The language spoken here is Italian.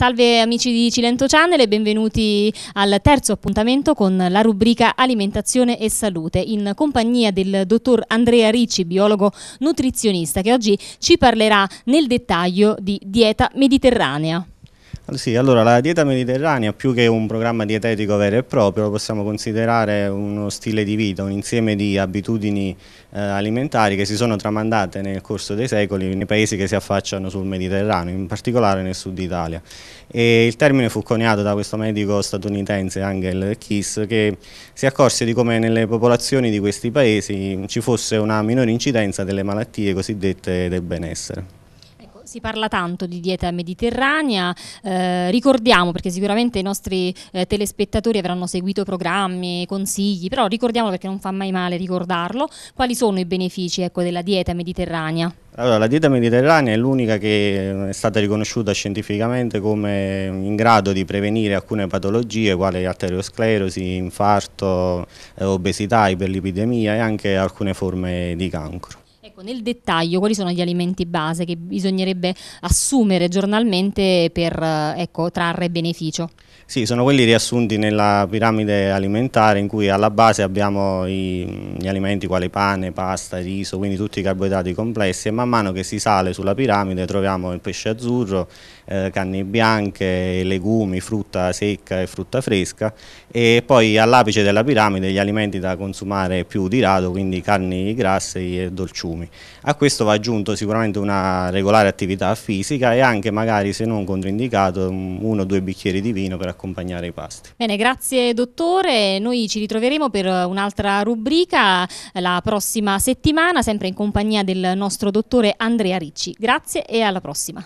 Salve amici di Cilento Channel e benvenuti al terzo appuntamento con la rubrica Alimentazione e Salute in compagnia del dottor Andrea Ricci, biologo nutrizionista che oggi ci parlerà nel dettaglio di dieta mediterranea. Sì, allora la dieta mediterranea più che un programma dietetico vero e proprio lo possiamo considerare uno stile di vita, un insieme di abitudini eh, alimentari che si sono tramandate nel corso dei secoli nei paesi che si affacciano sul Mediterraneo, in particolare nel sud Italia. E il termine fu coniato da questo medico statunitense Angel Kiss che si accorse di come nelle popolazioni di questi paesi ci fosse una minore incidenza delle malattie cosiddette del benessere. Si parla tanto di dieta mediterranea, eh, ricordiamo perché sicuramente i nostri eh, telespettatori avranno seguito programmi, consigli, però ricordiamolo perché non fa mai male ricordarlo, quali sono i benefici ecco, della dieta mediterranea? Allora, la dieta mediterranea è l'unica che eh, è stata riconosciuta scientificamente come in grado di prevenire alcune patologie quali arteriosclerosi, infarto, eh, obesità, iperlipidemia e anche alcune forme di cancro nel dettaglio quali sono gli alimenti base che bisognerebbe assumere giornalmente per eh, ecco, trarre beneficio? Sì, sono quelli riassunti nella piramide alimentare in cui alla base abbiamo i, gli alimenti quali pane, pasta, riso, quindi tutti i carboidrati complessi e man mano che si sale sulla piramide troviamo il pesce azzurro, eh, canne bianche, legumi, frutta secca e frutta fresca e poi all'apice della piramide gli alimenti da consumare più di rado, quindi carni grasse e dolciumi. A questo va aggiunto sicuramente una regolare attività fisica e anche magari se non controindicato uno o due bicchieri di vino per accompagnare accompagnare i pasti. Bene, grazie dottore, noi ci ritroveremo per un'altra rubrica eh, la prossima settimana, sempre in compagnia del nostro dottore Andrea Ricci. Grazie e alla prossima.